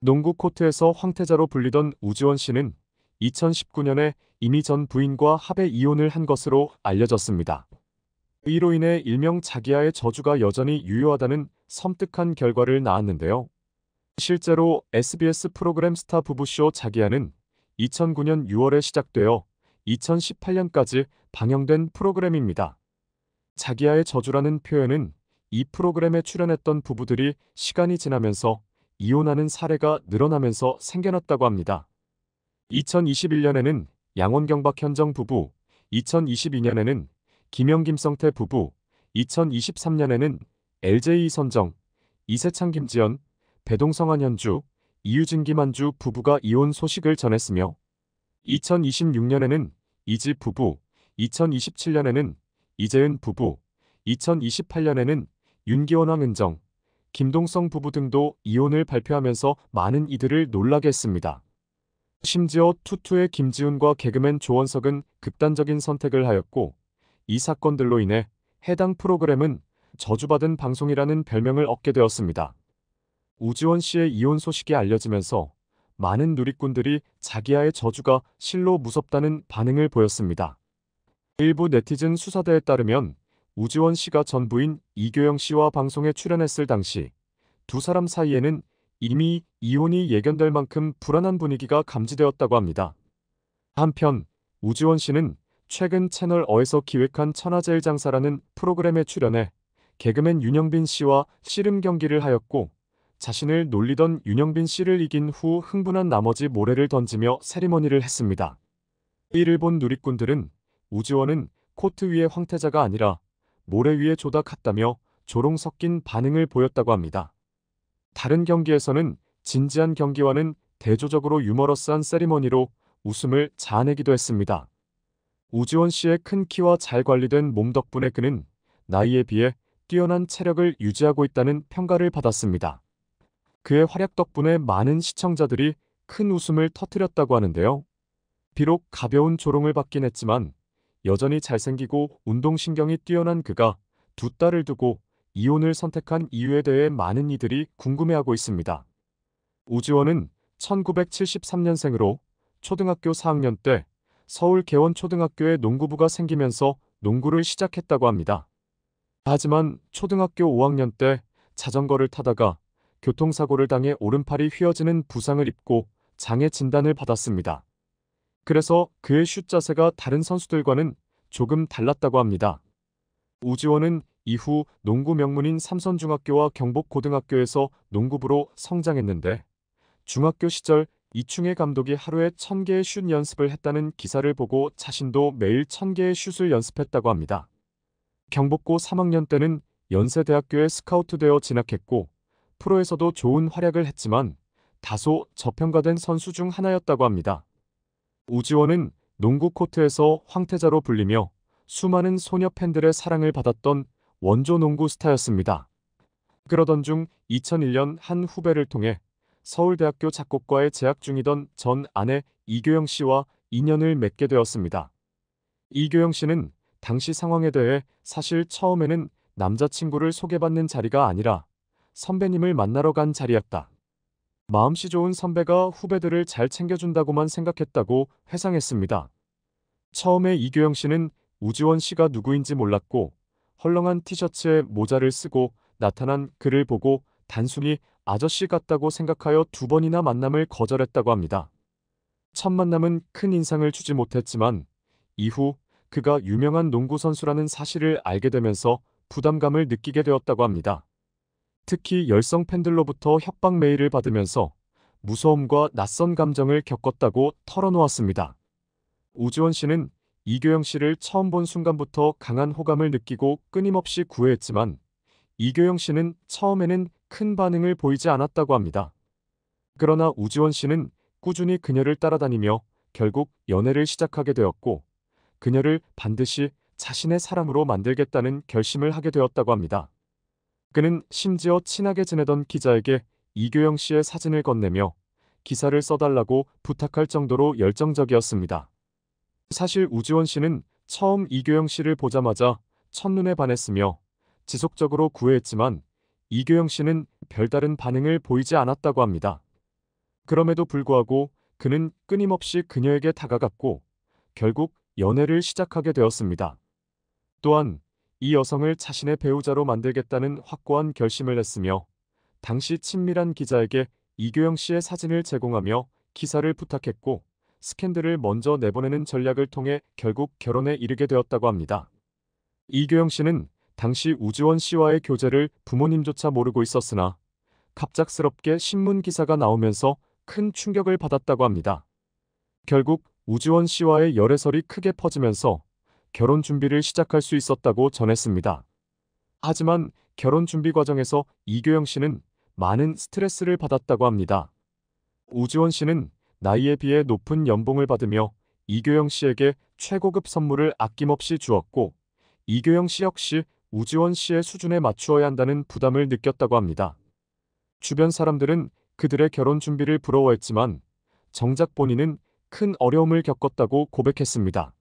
농구 코트에서 황태자로 불리던 우지원 씨는 2019년에 이미 전 부인과 합의 이혼을 한 것으로 알려졌습니다. 이로 인해 일명 자기야의 저주가 여전히 유효하다는 섬뜩한 결과를 낳았는데요. 실제로 SBS 프로그램 스타 부부쇼 자기야는 2009년 6월에 시작되어 2018년까지 방영된 프로그램입니다. 자기야의 저주라는 표현은 이 프로그램에 출연했던 부부들이 시간이 지나면서 이혼하는 사례가 늘어나면서 생겨났다고 합니다. 2021년에는 양원경박 현정 부부, 2022년에는 김영김성태 부부, 2023년에는 LJ 선정, 이세창 김지연, 배동성한 현주, 이유진 김한주 부부가 이혼 소식을 전했으며 2026년에는 이집 부부, 2027년에는 이재은 부부, 2028년에는 윤기원 황은정, 김동성 부부 등도 이혼을 발표하면서 많은 이들을 놀라게 했습니다. 심지어 투투의 김지훈과 개그맨 조원석은 극단적인 선택을 하였고 이 사건들로 인해 해당 프로그램은 저주받은 방송이라는 별명을 얻게 되었습니다. 우지원 씨의 이혼 소식이 알려지면서 많은 누리꾼들이 자기야의 저주가 실로 무섭다는 반응을 보였습니다. 일부 네티즌 수사대에 따르면 우지원 씨가 전 부인 이교영 씨와 방송에 출연했을 당시 두 사람 사이에는 이미 이혼이 예견될 만큼 불안한 분위기가 감지되었다고 합니다. 한편 우지원 씨는 최근 채널 어에서 기획한 천하제일 장사라는 프로그램에 출연해 개그맨 윤영빈 씨와 씨름 경기를 하였고 자신을 놀리던 윤영빈 씨를 이긴 후 흥분한 나머지 모래를 던지며 세리머니를 했습니다. 이를 본 누리꾼들은 우지원은 코트 위의 황태자가 아니라 모래 위에 조닥갔다며 조롱 섞인 반응을 보였다고 합니다. 다른 경기에서는 진지한 경기와는 대조적으로 유머러스한 세리머니로 웃음을 자아내기도 했습니다. 우지원 씨의 큰 키와 잘 관리된 몸 덕분에 그는 나이에 비해 뛰어난 체력을 유지하고 있다는 평가를 받았습니다. 그의 활약 덕분에 많은 시청자들이 큰 웃음을 터뜨렸다고 하는데요. 비록 가벼운 조롱을 받긴 했지만 여전히 잘생기고 운동신경이 뛰어난 그가 두 딸을 두고 이혼을 선택한 이유에 대해 많은 이들이 궁금해하고 있습니다. 오지원은 1973년생으로 초등학교 4학년 때 서울 개원초등학교에 농구부가 생기면서 농구를 시작했다고 합니다. 하지만 초등학교 5학년 때 자전거를 타다가 교통사고를 당해 오른팔이 휘어지는 부상을 입고 장애 진단을 받았습니다. 그래서 그의 슛 자세가 다른 선수들과는 조금 달랐다고 합니다. 우지원은 이후 농구 명문인 삼선중학교와 경복고등학교에서 농구부로 성장했는데 중학교 시절 이충혜 감독이 하루에 1000개의 슛 연습을 했다는 기사를 보고 자신도 매일 1000개의 슛을 연습했다고 합니다. 경복고 3학년 때는 연세대학교에 스카우트되어 진학했고 프로에서도 좋은 활약을 했지만 다소 저평가된 선수 중 하나였다고 합니다. 오지원은 농구 코트에서 황태자로 불리며 수많은 소녀 팬들의 사랑을 받았던 원조 농구 스타였습니다. 그러던 중 2001년 한 후배를 통해 서울대학교 작곡과에 재학 중이던 전 아내 이교영 씨와 인연을 맺게 되었습니다. 이교영 씨는 당시 상황에 대해 사실 처음에는 남자친구를 소개받는 자리가 아니라 선배님을 만나러 간 자리였다. 마음씨 좋은 선배가 후배들을 잘 챙겨준다고만 생각했다고 회상했습니다. 처음에 이교영 씨는 우지원 씨가 누구인지 몰랐고 헐렁한 티셔츠에 모자를 쓰고 나타난 그를 보고 단순히 아저씨 같다고 생각하여 두 번이나 만남을 거절했다고 합니다. 첫 만남은 큰 인상을 주지 못했지만 이후 그가 유명한 농구 선수라는 사실을 알게 되면서 부담감을 느끼게 되었다고 합니다. 특히 열성 팬들로부터 협박 메일을 받으면서 무서움과 낯선 감정을 겪었다고 털어놓았습니다. 우지원 씨는 이교영 씨를 처음 본 순간부터 강한 호감을 느끼고 끊임없이 구애했지만 이교영 씨는 처음에는 큰 반응을 보이지 않았다고 합니다. 그러나 우지원 씨는 꾸준히 그녀를 따라다니며 결국 연애를 시작하게 되었고 그녀를 반드시 자신의 사람으로 만들겠다는 결심을 하게 되었다고 합니다. 그는 심지어 친하게 지내던 기자에게 이교영 씨의 사진을 건네며 기사를 써달라고 부탁할 정도로 열정적이었습니다. 사실 우지원 씨는 처음 이교영 씨를 보자마자 첫눈에 반했으며 지속적으로 구애했지만 이교영 씨는 별다른 반응을 보이지 않았다고 합니다. 그럼에도 불구하고 그는 끊임없이 그녀에게 다가갔고 결국 연애를 시작하게 되었습니다. 또한 이 여성을 자신의 배우자로 만들겠다는 확고한 결심을 했으며 당시 친밀한 기자에게 이교영 씨의 사진을 제공하며 기사를 부탁했고 스캔들을 먼저 내보내는 전략을 통해 결국 결혼에 이르게 되었다고 합니다. 이교영 씨는 당시 우지원 씨와의 교제를 부모님조차 모르고 있었으나 갑작스럽게 신문 기사가 나오면서 큰 충격을 받았다고 합니다. 결국 우지원 씨와의 열애설이 크게 퍼지면서 결혼 준비를 시작할 수 있었다고 전했습니다. 하지만 결혼 준비 과정에서 이교영 씨는 많은 스트레스를 받았다고 합니다. 우지원 씨는 나이에 비해 높은 연봉을 받으며 이교영 씨에게 최고급 선물을 아낌없이 주었고 이교영 씨 역시 우지원 씨의 수준에 맞추어야 한다는 부담을 느꼈다고 합니다. 주변 사람들은 그들의 결혼 준비를 부러워했지만 정작 본인은 큰 어려움을 겪었다고 고백했습니다.